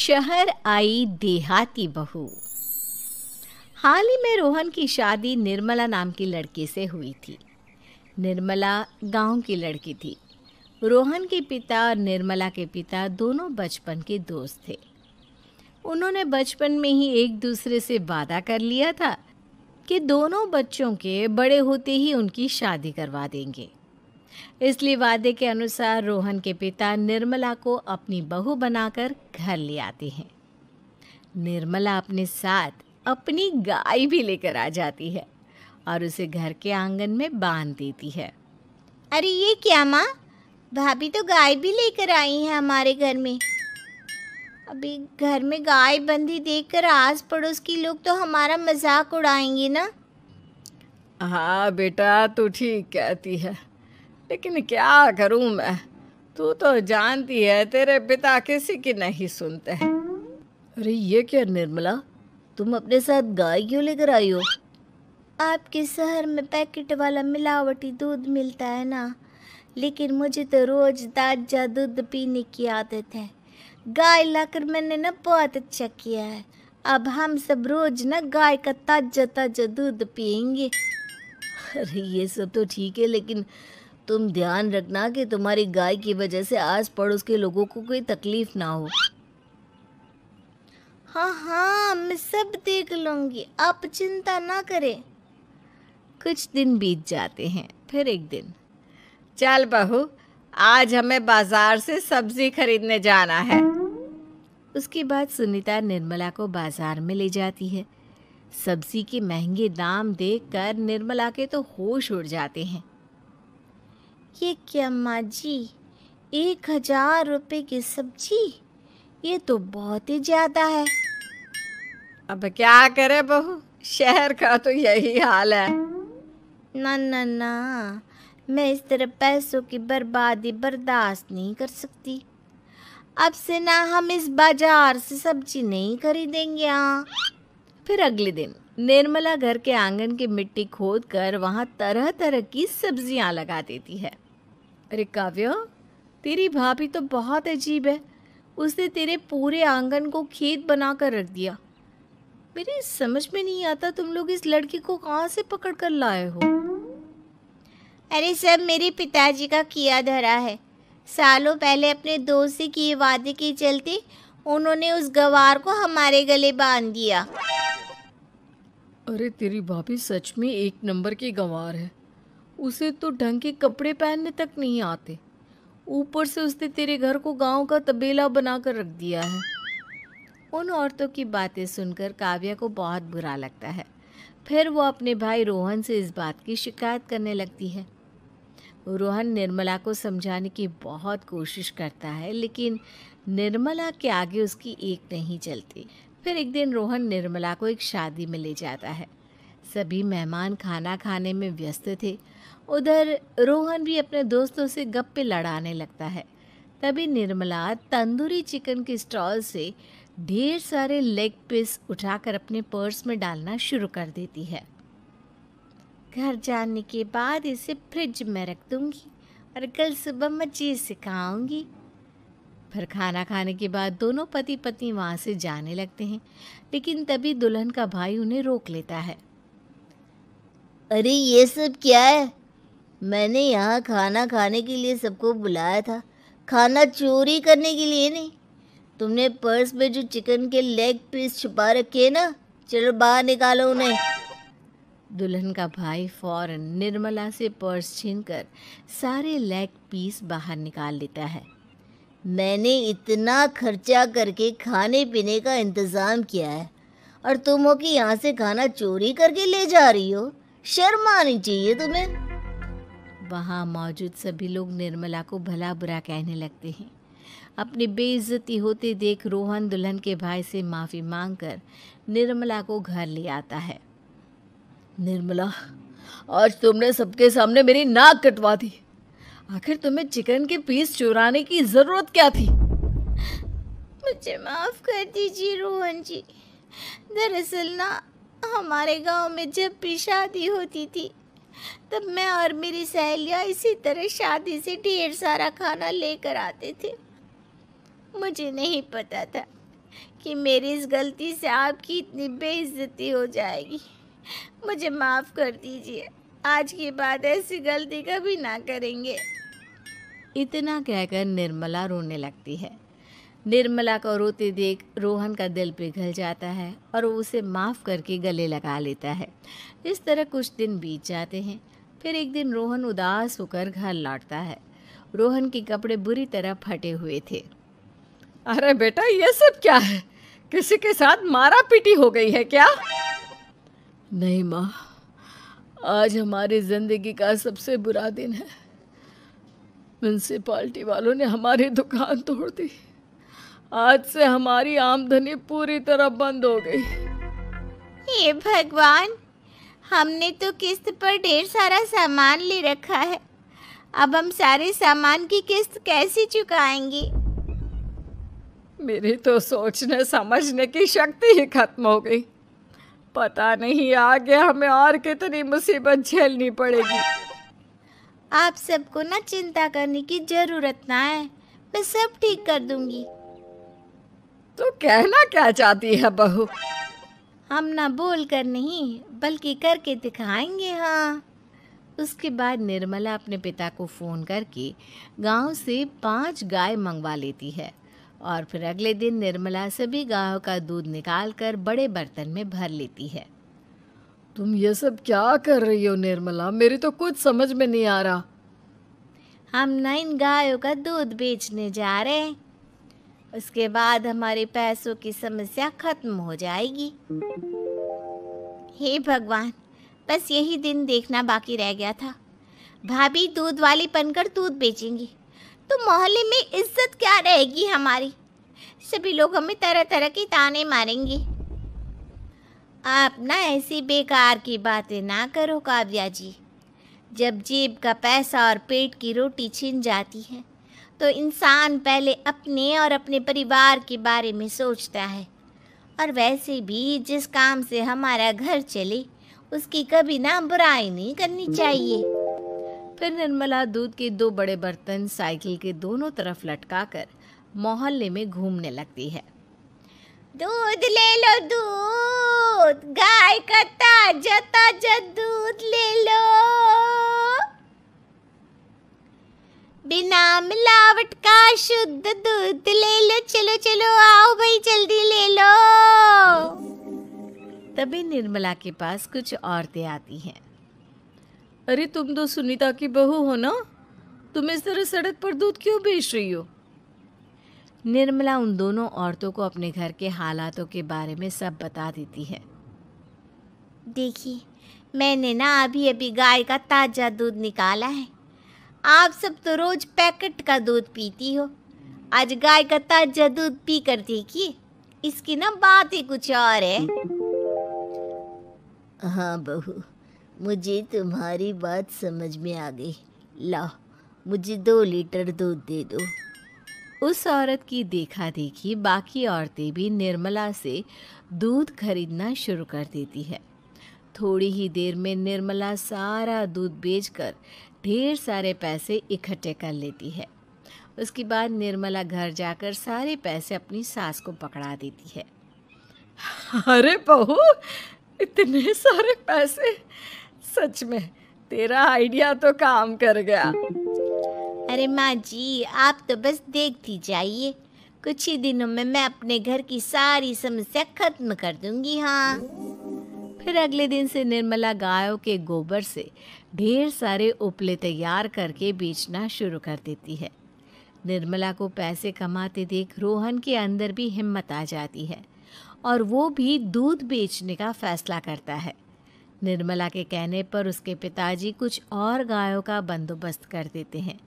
शहर आई देहाती बहू हाल ही में रोहन की शादी निर्मला नाम की लड़की से हुई थी निर्मला गांव की लड़की थी रोहन के पिता और निर्मला के पिता दोनों बचपन के दोस्त थे उन्होंने बचपन में ही एक दूसरे से वादा कर लिया था कि दोनों बच्चों के बड़े होते ही उनकी शादी करवा देंगे इसलिए वादे के अनुसार रोहन के पिता निर्मला को अपनी बहू बनाकर घर ले आते हैं निर्मला अपने साथ अपनी गाय भी लेकर आ जाती है और उसे घर के आंगन में बांध देती है अरे ये क्या माँ भाभी तो गाय भी लेकर आई है हमारे घर में अभी घर में गाय बंधी देखकर आस पड़ोस के लोग तो हमारा मजाक उड़ाएंगे ना हाँ बेटा तू ठीक कहती है लेकिन क्या करूं मैं तू तो जानती है तेरे पिता किसी की नहीं सुनते अरे ये क्या निर्मला तुम अपने साथ गाय क्यों लेकर आई हो आपके शहर में पैकेट वाला मिलावटी दूध मिलता है ना लेकिन मुझे तो रोज़ ताजा दूध पीने की आदत है गाय लाकर मैंने ना बहुत अच्छा किया है अब हम सब रोज ना गाय का ताजा ताजा दूध पियेंगे अरे ये सब तो ठीक है लेकिन तुम ध्यान रखना कि तुम्हारी गाय की वजह से आस पड़ोस के लोगों को कोई तकलीफ ना हो हाँ हाँ मैं सब देख लूंगी आप चिंता ना करें कुछ दिन बीत जाते हैं फिर एक दिन चल बहू आज हमें बाजार से सब्जी खरीदने जाना है उसके बाद सुनीता निर्मला को बाजार में ले जाती है सब्जी के महंगे दाम देखकर निर्मला के तो होश उड़ जाते हैं ये क्या अम्मा जी एक हजार रुपये की सब्जी ये तो बहुत ही ज्यादा है अब क्या करे बहू शहर का तो यही हाल है ना ना ना मैं इस तरह पैसों की बर्बादी बर्दाश्त नहीं कर सकती अब से ना हम इस बाजार से सब्जी नहीं खरीदेंगे हाँ फिर अगले दिन निर्मला घर के आंगन की मिट्टी खोद कर वहाँ तरह तरह की सब्जियाँ लगा देती है अरे काव्य तेरी भाभी तो बहुत अजीब है उसने तेरे पूरे आंगन को खेत बना कर रख दिया मेरे समझ में नहीं आता तुम लोग इस लड़की को कहाँ से पकड़ कर लाए हो अरे सब मेरे पिताजी का किया धरा है सालों पहले अपने दोस्त से किए वादे के चलते उन्होंने उस गवार को हमारे गले बांध दिया अरे तेरी भाभी सच में एक नंबर की गंवार है उसे तो ढंग के कपड़े पहनने तक नहीं आते ऊपर से उसने तेरे घर को गांव का तबेला बनाकर रख दिया है उन औरतों की बातें सुनकर काव्या को बहुत बुरा लगता है फिर वो अपने भाई रोहन से इस बात की शिकायत करने लगती है रोहन निर्मला को समझाने की बहुत कोशिश करता है लेकिन निर्मला के आगे उसकी एक नहीं चलती फिर एक दिन रोहन निर्मला को एक शादी में ले जाता है सभी मेहमान खाना खाने में व्यस्त थे उधर रोहन भी अपने दोस्तों से गप्पे लड़ाने लगता है तभी निर्मला तंदूरी चिकन के स्टॉल से ढेर सारे लेग पीस उठाकर अपने पर्स में डालना शुरू कर देती है घर जाने के बाद इसे फ्रिज में रख दूंगी और कल सुबह मजे से खाऊंगी फिर खाना खाने के बाद दोनों पति पत्नी वहाँ से जाने लगते हैं लेकिन तभी दुल्हन का भाई उन्हें रोक लेता है अरे ये सब क्या है मैंने यहाँ खाना खाने के लिए सबको बुलाया था खाना चोरी करने के लिए नहीं तुमने पर्स में जो चिकन के लेग पीस छुपा रखे ना चलो बाहर निकालो उन्हें दुल्हन का भाई फौरन निर्मला से पर्स छीन कर सारे लेग पीस बाहर निकाल लेता है मैंने इतना खर्चा करके खाने पीने का इंतज़ाम किया है और तुम हो कि यहाँ से खाना चोरी करके ले जा रही हो शर्म आनी चाहिए तुम्हें वहाँ मौजूद सभी लोग निर्मला को भला बुरा कहने लगते हैं अपनी बेइज्जती होते देख रोहन दुल्हन के भाई से माफ़ी मांगकर निर्मला को घर ले आता है निर्मला आज तुमने सबके सामने मेरी नाक कटवा दी आखिर तुम्हें चिकन के पीस चुराने की ज़रूरत क्या थी मुझे माफ़ कर दीजिए रोहन जी दरअसल ना हमारे गांव में जब भी शादी होती थी तब मैं और मेरी सहेलियाँ इसी तरह शादी से ढेर सारा खाना लेकर आते थे मुझे नहीं पता था कि मेरी इस गलती से आपकी इतनी बेइज्जती हो जाएगी मुझे माफ़ कर दीजिए आज की बात ऐसी गलती कभी ना करेंगे इतना कहकर निर्मला रोने लगती है निर्मला को रोते देख रोहन का दिल पिघल जाता है और वो उसे माफ़ करके गले लगा लेता है इस तरह कुछ दिन बीत जाते हैं फिर एक दिन रोहन उदास होकर घर लौटता है रोहन के कपड़े बुरी तरह फटे हुए थे अरे बेटा ये सब क्या है किसी के साथ मारा पीटी हो गई है क्या नहीं माँ आज हमारी ज़िंदगी का सबसे बुरा दिन है म्यूनसिपाल्टी वालों ने हमारी दुकान तोड़ दी आज से हमारी आमदनी पूरी तरह बंद हो गई हे भगवान हमने तो किस्त पर ढेर सारा सामान ले रखा है अब हम सारे सामान की किस्त कैसे चुकाएंगे मेरी तो सोचने समझने की शक्ति ही खत्म हो गई पता नहीं आगे हमें और कितनी मुसीबत झेलनी पड़ेगी आप सबको ना चिंता करने की ज़रूरत ना है मैं सब ठीक कर दूंगी तो कहना क्या चाहती है बहू हम ना बोल कर नहीं बल्कि करके दिखाएंगे हाँ उसके बाद निर्मला अपने पिता को फ़ोन करके गांव से पांच गाय मंगवा लेती है और फिर अगले दिन निर्मला सभी गायों का दूध निकाल कर बड़े बर्तन में भर लेती है तुम ये सब क्या कर रही हो निर्मला मेरी तो कुछ समझ में नहीं आ रहा हम ना इन गायों का दूध बेचने जा रहे हैं उसके बाद हमारे पैसों की समस्या खत्म हो जाएगी हे भगवान बस यही दिन देखना बाकी रह गया था भाभी दूध वाली बनकर दूध बेचेंगी तो मोहल्ले में इज्जत क्या रहेगी हमारी सभी लोग हमें तरह तरह के ताने मारेंगे आप ना ऐसी बेकार की बातें ना करो काव्या जी जब जेब का पैसा और पेट की रोटी छिन जाती है तो इंसान पहले अपने और अपने परिवार के बारे में सोचता है और वैसे भी जिस काम से हमारा घर चले उसकी कभी ना बुराई नहीं करनी चाहिए फिर निर्मला दूध के दो बड़े बर्तन साइकिल के दोनों तरफ लटकाकर मोहल्ले में घूमने लगती है दूध ले लो दूध गाय का ताजा ताजा दूध ले लो बिना मिलावट का शुद्ध दूध ले लो चलो चलो आओ भाई जल्दी ले लो तभी निर्मला के पास कुछ औरतें आती हैं अरे तुम तो सुनीता की बहू हो ना तुम इस तरह सड़क पर दूध क्यों बेच रही हो निर्मला उन दोनों औरतों को अपने घर के हालातों के बारे में सब बता देती है देखिए मैंने ना अभी अभी गाय का ताज़ा दूध निकाला है आप सब तो रोज पैकेट का दूध पीती हो आज गाय का ताजा दूध पी कर देखिए इसकी ना बात ही कुछ और है हाँ बहू मुझे तुम्हारी बात समझ में आ गई ला मुझे दो लीटर दूध दे दो उस औरत की देखा देखी बाकी औरतें भी निर्मला से दूध खरीदना शुरू कर देती है थोड़ी ही देर में निर्मला सारा दूध बेचकर ढेर सारे पैसे इकट्ठे कर लेती है उसके बाद निर्मला घर जाकर सारे पैसे अपनी सास को पकड़ा देती है अरे बहू इतने सारे पैसे सच में तेरा आइडिया तो काम कर गया अरे माँ जी आप तो बस देखती जाइए कुछ ही दिनों में मैं अपने घर की सारी समस्या खत्म कर दूंगी हाँ फिर अगले दिन से निर्मला गायों के गोबर से ढेर सारे उपले तैयार करके बेचना शुरू कर देती है निर्मला को पैसे कमाते देख रोहन के अंदर भी हिम्मत आ जाती है और वो भी दूध बेचने का फैसला करता है निर्मला के कहने पर उसके पिताजी कुछ और गायों का बंदोबस्त कर देते हैं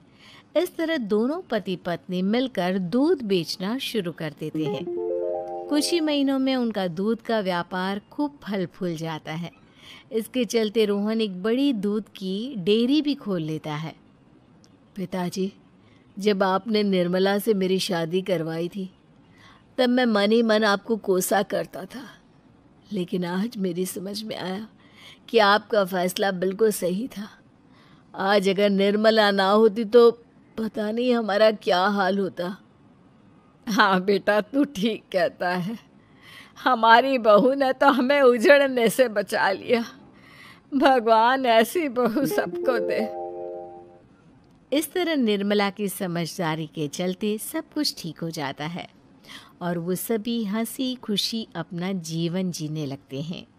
इस तरह दोनों पति पत्नी मिलकर दूध बेचना शुरू कर देते हैं कुछ ही महीनों में उनका दूध का व्यापार खूब फल फूल जाता है इसके चलते रोहन एक बड़ी दूध की डेयरी भी खोल लेता है पिताजी जब आपने निर्मला से मेरी शादी करवाई थी तब मैं मन ही मन आपको कोसा करता था लेकिन आज मेरी समझ में आया कि आपका फैसला बिल्कुल सही था आज अगर निर्मला ना होती तो पता नहीं हमारा क्या हाल होता हाँ बेटा तू ठीक कहता है हमारी बहू ने तो हमें उजड़ने से बचा लिया भगवान ऐसी बहू सबको दे इस तरह निर्मला की समझदारी के चलते सब कुछ ठीक हो जाता है और वो सभी हंसी खुशी अपना जीवन जीने लगते हैं